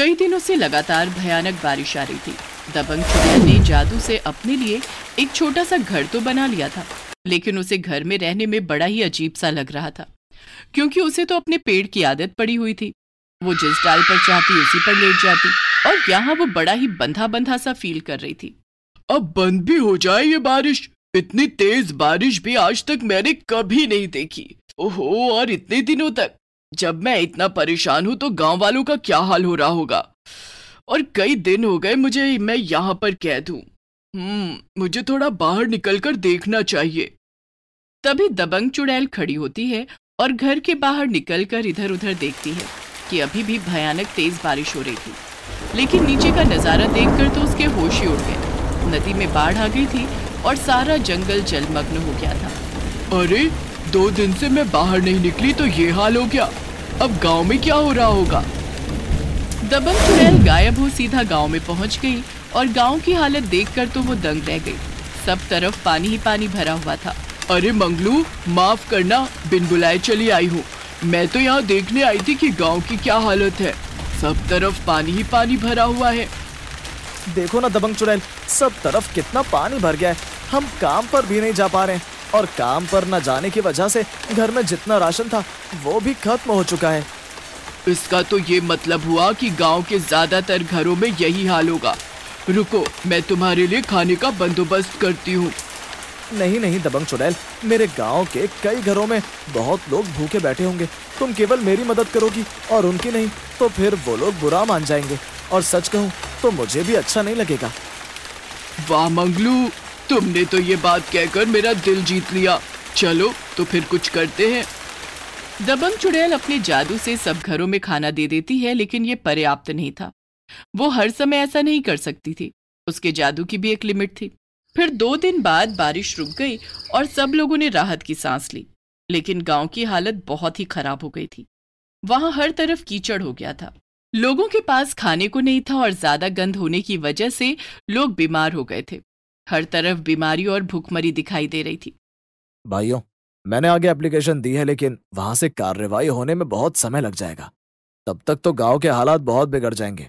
कई दिनों से लगातार भयानक बारिश आ रही थी दबंग चुड़ैल ने जादू से अपने लिए एक छोटा सा घर तो बना लिया था लेकिन उसे घर में रहने में बड़ा ही अजीब सा लग रहा था क्योंकि उसे तो अपने पेड़ की आदत पड़ी हुई थी वो जिस डाल पर चाहती उसी पर लेट जाती और यहाँ वो बड़ा ही बंधा बंधा सा फील कर रही थी अब बंद भी हो जाए ये बारिश इतनी तेज बारिश भी आज तक मैंने कभी नहीं देखी ओहो और इतने दिनों तक जब मैं इतना परेशान हूँ तो गांव वालों का क्या हाल हो रहा होगा और कई दिन हो गए मुझे मैं यहाँ पर कैद हूँ हम्म, मुझे थोड़ा बाहर निकलकर देखना चाहिए तभी दबंग चुड़ैल खड़ी होती है और घर के बाहर निकलकर इधर उधर देखती है कि अभी भी भयानक तेज बारिश हो रही थी लेकिन नीचे का नज़ारा देखकर तो उसके होश ही उड़ गए नदी में बाढ़ आ गई थी और सारा जंगल जलमग्न हो गया था अरे दो दिन से मैं बाहर नहीं निकली तो ये हाल हो गया अब गांव में क्या हो रहा होगा दबंग चुड़ैल गायब हो सीधा गांव में पहुंच गई और गांव की हालत देखकर तो वो दंग रह गई सब तरफ पानी ही पानी भरा हुआ था अरे मंगलू माफ करना बिन बुलाए चली आई हूँ मैं तो यहाँ देखने आई थी कि गांव की क्या हालत है सब तरफ पानी ही पानी भरा हुआ है देखो ना दबंग चुड़ैल सब तरफ कितना पानी भर गया है हम काम पर भी नहीं जा पा रहे हैं और काम पर न जाने की वजह से घर में जितना राशन था वो भी खत्म हो चुका है इसका तो ये मतलब हुआ कि गांव के ज्यादातर घरों में यही हाल होगा रुको मैं तुम्हारे लिए खाने का बंदोबस्त करती हूँ नहीं नहीं दबंग चुड़ैल मेरे गांव के कई घरों में बहुत लोग भूखे बैठे होंगे तुम केवल मेरी मदद करोगी और उनकी नहीं तो फिर वो लोग बुरा मान जाएंगे और सच कहूँ तो मुझे भी अच्छा नहीं लगेगा वाह मंगलू तुमने तो ये बात कहकर मेरा दिल जीत लिया चलो तो फिर कुछ करते हैं दबंग चुड़ैल अपने जादू से सब घरों में खाना दे देती है लेकिन ये पर्याप्त नहीं था वो हर समय ऐसा नहीं कर सकती थी उसके जादू की भी एक लिमिट थी फिर दो दिन बाद बारिश रुक गई और सब लोगों ने राहत की सांस ली लेकिन गांव की हालत बहुत ही खराब हो गई थी वहां हर तरफ कीचड़ हो गया था लोगों के पास खाने को नहीं था और ज्यादा गंद होने की वजह से लोग बीमार हो गए थे हर तरफ बीमारी और भूखमरी दिखाई दे रही थी भाइयों मैंने आगे एप्लीकेशन दी है लेकिन वहां से कार्रवाई होने में बहुत समय लग जाएगा तब तक तो गांव के हालात बहुत बिगड़ जाएंगे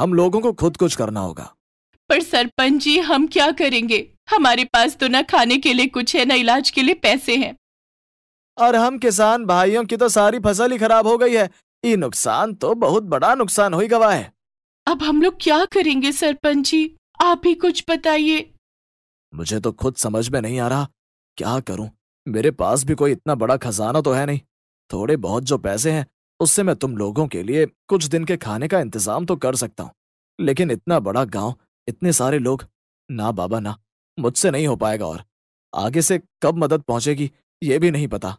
हम लोगों को खुद कुछ करना होगा पर सरपंच जी हम क्या करेंगे हमारे पास तो न खाने के लिए कुछ है न इलाज के लिए पैसे हैं और हम किसान भाइयों की तो सारी फसल ही खराब हो गई है ये नुकसान तो बहुत बड़ा नुकसान हो गवा है अब हम लोग क्या करेंगे सरपंच जी आप ही कुछ बताइए मुझे तो खुद समझ में नहीं आ रहा क्या करूं मेरे पास भी कोई इतना बड़ा खजाना तो है नहीं थोड़े बहुत जो पैसे हैं उससे मैं तुम लोगों के लिए कुछ दिन के खाने का इंतजाम तो कर सकता हूँ लेकिन इतना बड़ा गांव इतने सारे लोग ना बाबा ना मुझसे नहीं हो पाएगा और आगे से कब मदद पहुंचेगी ये भी नहीं पता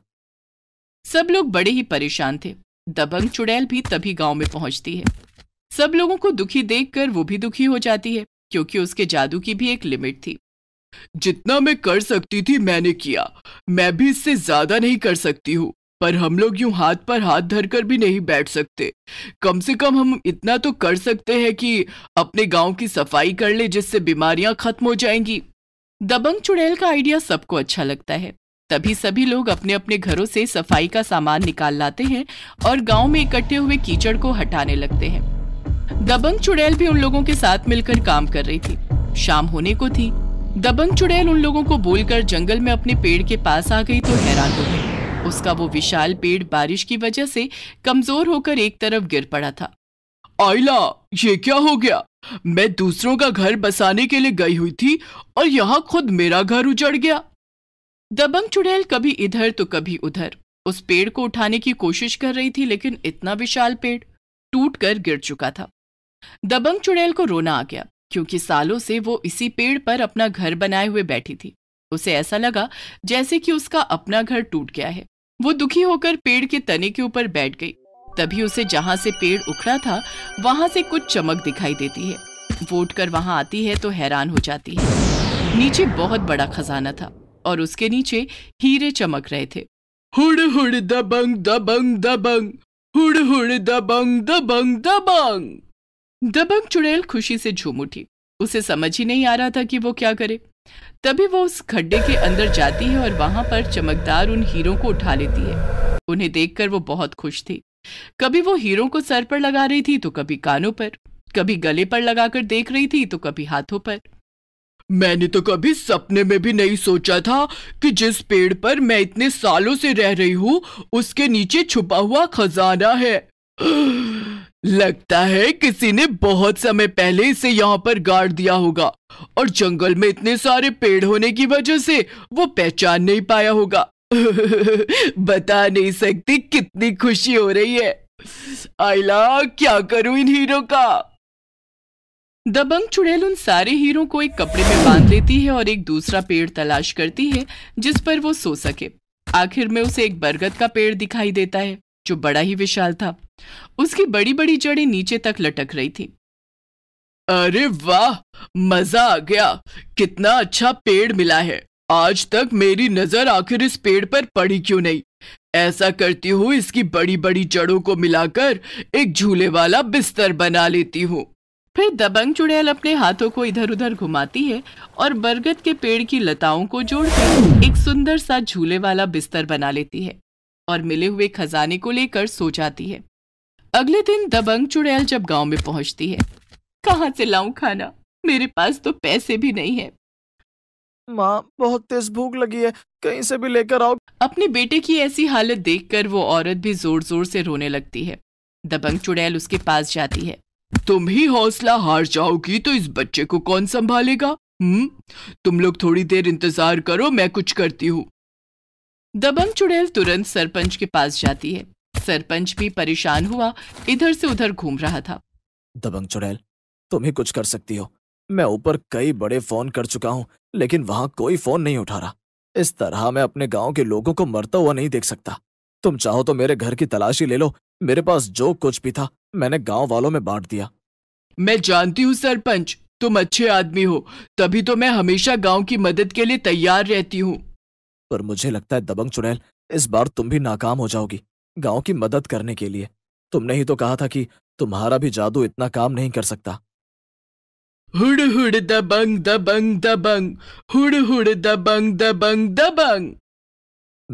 सब लोग बड़े ही परेशान थे दबंग चुड़ैल भी तभी गांव में पहुंचती है सब लोगों को दुखी देखकर वो भी दुखी हो जाती है क्योंकि उसके जादू की भी एक लिमिट थी जितना मैं कर सकती थी मैंने किया मैं भी इससे ज्यादा नहीं कर सकती हूँ पर हम लोग यूं हाथ पर हाथ धरकर भी नहीं बैठ सकते कम से कम हम इतना तो कर सकते हैं कि अपने गांव की सफाई कर ले जिससे बीमारियां खत्म हो जाएंगी दबंग चुड़ैल का आइडिया सबको अच्छा लगता है तभी सभी लोग अपने अपने घरों से सफाई का सामान निकाल लाते हैं और गांव में इकट्ठे हुए कीचड़ को हटाने लगते हैं दबंग चुड़ैल भी उन लोगों के साथ मिलकर काम कर रही थी शाम होने को थी दबंग चुड़ैल उन लोगों को बोलकर जंगल में अपने पेड़ के पास आ गई तो हैरान हो गई उसका वो विशाल पेड़ बारिश की वजह से कमजोर होकर एक तरफ गिर पड़ा था आइला ये क्या हो गया मैं दूसरों का घर बसाने के लिए गई हुई थी और यहाँ खुद मेरा घर उजड़ गया दबंग चुड़ैल कभी इधर तो कभी उधर उस पेड़ को उठाने की कोशिश कर रही थी लेकिन इतना विशाल पेड़ टूट कर गिर चुका था दबंग चुड़ैल को रोना आ गया क्योंकि सालों से वो इसी पेड़ पर अपना घर बनाए हुए बैठी थी उसे ऐसा लगा जैसे कि उसका अपना घर टूट गया है वो दुखी होकर पेड़ के तने के ऊपर बैठ गई तभी उसे जहाँ से पेड़ उखड़ा था वहाँ से कुछ चमक दिखाई देती है वो उठकर वहाँ आती है तो हैरान हो जाती है नीचे बहुत बड़ा खजाना था और उसके नीचे हीरे चमक रहे थे हुड़ हुड़ दबंग दबंग दबंग हुड़ हुड़ दबंग दबंग दबंग दबंग चुड़ैल खुशी से झूम उठी उसे समझ ही नहीं आ रहा था कि वो क्या करे तभी वो उस खड्डे के अंदर जाती है और वहां पर चमकदार उन हीरों को उठा लेती है उन्हें देखकर वो बहुत खुश थी कभी वो हीरों को सर पर लगा रही थी तो कभी कानों पर कभी गले पर लगाकर देख रही थी तो कभी हाथों पर मैंने तो कभी सपने में भी नहीं सोचा था कि जिस पेड़ पर मैं इतने सालों से रह रही हूँ उसके नीचे छुपा हुआ खजाना है लगता है किसी ने बहुत समय पहले इसे यहाँ पर गाड़ दिया होगा और जंगल में इतने सारे पेड़ होने की वजह से वो पहचान नहीं पाया होगा बता नहीं सकती कितनी खुशी हो रही है आइला क्या करूं इन हीरो का दबंग चुड़ैल उन सारे हीरो को एक कपड़े में बांध लेती है और एक दूसरा पेड़ तलाश करती है जिस पर वो सो सके आखिर में उसे एक बरगद का पेड़ दिखाई देता है जो बड़ा ही विशाल था उसकी बड़ी बड़ी जड़ें नीचे तक लटक रही थी अरे वाह मजा आ गया कितना अच्छा पेड़ मिला है आज तक मेरी नजर आखिर इस पेड़ पर पड़ी क्यों नहीं ऐसा करती हूँ इसकी बड़ी बड़ी जड़ों को मिलाकर एक झूले वाला बिस्तर बना लेती हूँ फिर दबंग चुड़ैल अपने हाथों को इधर उधर घुमाती है और बरगद के पेड़ की लताओं को जोड़कर एक सुंदर सा झूले वाला बिस्तर बना लेती है और मिले हुए खजाने को लेकर सो जाती है अगले दिन दबंग चुड़ैल जब गांव में पहुंचती है कहाँ से लाऊं खाना मेरे पास तो पैसे भी नहीं है माँ बहुत तेज भूख लगी है कहीं से भी लेकर आओ अपने बेटे की ऐसी हालत देखकर वो औरत भी जोर जोर से रोने लगती है दबंग चुड़ैल उसके पास जाती है तुम ही हौसला हार जाओगी तो इस बच्चे को कौन संभालेगा हम्म तुम लोग थोड़ी देर इंतजार करो मैं कुछ करती हूँ दबंग चुड़ैल तुरंत सरपंच के पास जाती है सरपंच भी परेशान हुआ इधर से उधर घूम रहा था दबंग चुड़ैल तुम ही कुछ कर सकती हो मैं ऊपर कई बड़े फोन कर चुका हूँ लेकिन वहाँ कोई फोन नहीं उठा रहा इस तरह मैं अपने गांव के लोगों को मरता हुआ नहीं देख सकता तुम चाहो तो मेरे घर की तलाशी ले लो मेरे पास जो कुछ भी था मैंने गांव वालों में बांट दिया मैं जानती हूँ सरपंच तुम अच्छे आदमी हो तभी तो मैं हमेशा गांव की मदद के लिए तैयार रहती हूँ पर मुझे लगता है दबंग चुड़ैल इस बार तुम भी नाकाम हो जाओगी गांव की मदद करने के लिए तुमने ही तो कहा था कि तुम्हारा भी जादू इतना काम नहीं कर सकता हुड़ हुड़ दबंग दबंग दबंग हुड़ हुड़ दबंग दबंग दबंग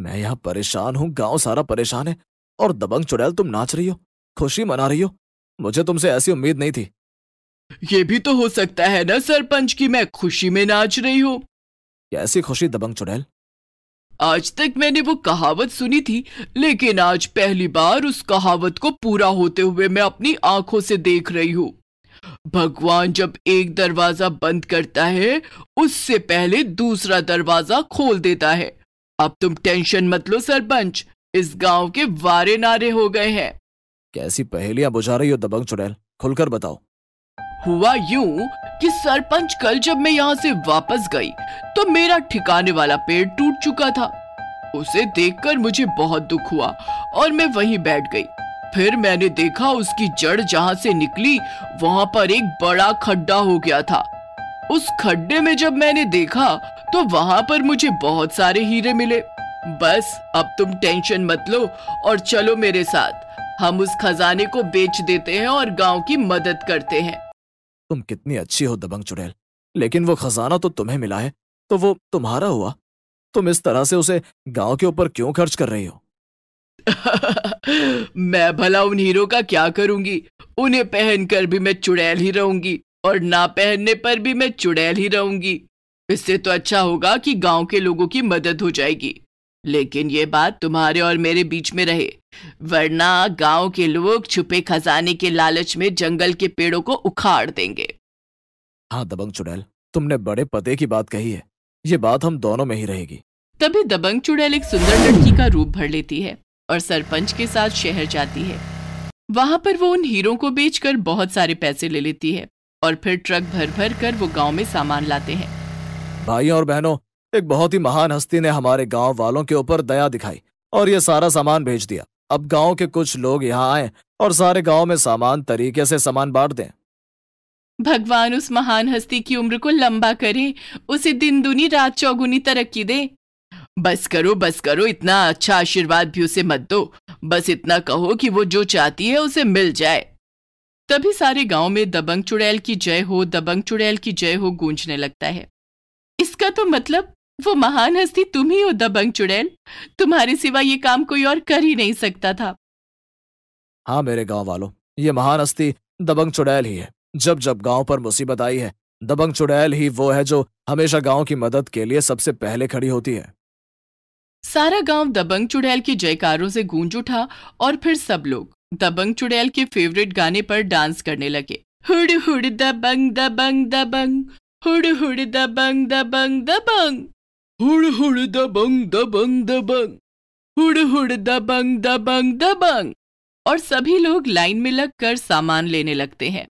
मैं यहाँ परेशान हूँ गांव सारा परेशान है और दबंग चुड़ैल तुम नाच रही हो खुशी मना रही हो मुझे तुमसे ऐसी उम्मीद नहीं थी ये भी तो हो सकता है ना सरपंच की मैं खुशी में नाच रही हूँ कैसी खुशी दबंग चुड़ैल आज तक मैंने वो कहावत सुनी थी लेकिन आज पहली बार उस कहावत को पूरा होते हुए मैं अपनी आंखों से देख रही हूँ भगवान जब एक दरवाजा बंद करता है उससे पहले दूसरा दरवाजा खोल देता है अब तुम टेंशन मत लो सरपंच इस गांव के वारे नारे हो गए हैं कैसी पहेलियां बुझा रही हो दबंग चुड़ैल खुलकर बताओ हुआ यूं कि सरपंच कल जब मैं यहाँ से वापस गई तो मेरा ठिकाने वाला पेड़ टूट चुका था उसे देखकर मुझे बहुत दुख हुआ और मैं वहीं बैठ गई फिर मैंने देखा उसकी जड़ जहाँ से निकली वहाँ पर एक बड़ा खड्डा हो गया था उस खड्डे में जब मैंने देखा तो वहाँ पर मुझे बहुत सारे हीरे मिले बस अब तुम टेंशन मत लो और चलो मेरे साथ हम उस खजाने को बेच देते हैं और गांव की मदद करते हैं तुम कितनी अच्छी हो दबंग चुड़ैल लेकिन वो खजाना तो तुम्हें मिला है तो वो तुम्हारा हुआ तुम इस तरह से उसे गांव के ऊपर क्यों खर्च कर रही हो मैं भला उन हीरो का क्या करूंगी उन्हें पहनकर भी मैं चुड़ैल ही रहूंगी और ना पहनने पर भी मैं चुड़ैल ही रहूंगी इससे तो अच्छा होगा कि गांव के लोगों की मदद हो जाएगी लेकिन ये बात तुम्हारे और मेरे बीच में रहे वरना गांव के लोग छुपे खजाने के लालच में जंगल के पेड़ों को उखाड़ देंगे हाँ दबंग चुड़ैल तुमने बड़े पते की बात कही है ये बात हम दोनों में ही रहेगी तभी दबंग चुड़ैल एक सुंदर लड़की का रूप भर लेती है और सरपंच के साथ शहर जाती है वहां पर वो उन हीरों को बेचकर बहुत सारे पैसे ले लेती है और फिर ट्रक भर भर कर वो गांव में सामान लाते हैं भाई और बहनों एक बहुत ही महान हस्ती ने हमारे गांव वालों के ऊपर दया दिखाई और ये सारा सामान भेज दिया अब गांव के कुछ लोग यहाँ आए और सारे गांव में सामान तरीके से सामान बांट दें भगवान उस महान हस्ती की उम्र को लंबा करे उसे दिन दुनी रात चौगुनी तरक्की दे बस करो बस करो इतना अच्छा आशीर्वाद भी उसे मत दो बस इतना कहो कि वो जो चाहती है उसे मिल जाए तभी सारे गांव में दबंग चुड़ैल की जय हो दबंग चुड़ैल की जय हो गूंजने लगता है इसका तो मतलब वो महान हस्ती तुम ही हो दबंग चुड़ैल तुम्हारे सिवा ये काम कोई और कर ही नहीं सकता था हाँ मेरे गांव वालों ये महान हस्ती दबंग चुड़ैल ही है जब जब गांव पर मुसीबत आई है दबंग चुड़ैल ही वो है जो हमेशा गांव की मदद के लिए सबसे पहले खड़ी होती है सारा गांव दबंग चुड़ैल की जयकारों से गूंज उठा और फिर सब लोग दबंग चुड़ैल के फेवरेट गाने पर डांस करने लगे हुड़ हुड़ दबंग दबंग दबंग हुड़ हुड़ दबंग दबंग दबंग हुड़ हुड़ दबंग दबंग दबंग हुड़ हुड़ दबंग दबंग दबंग और सभी लोग लाइन में लगकर सामान लेने लगते हैं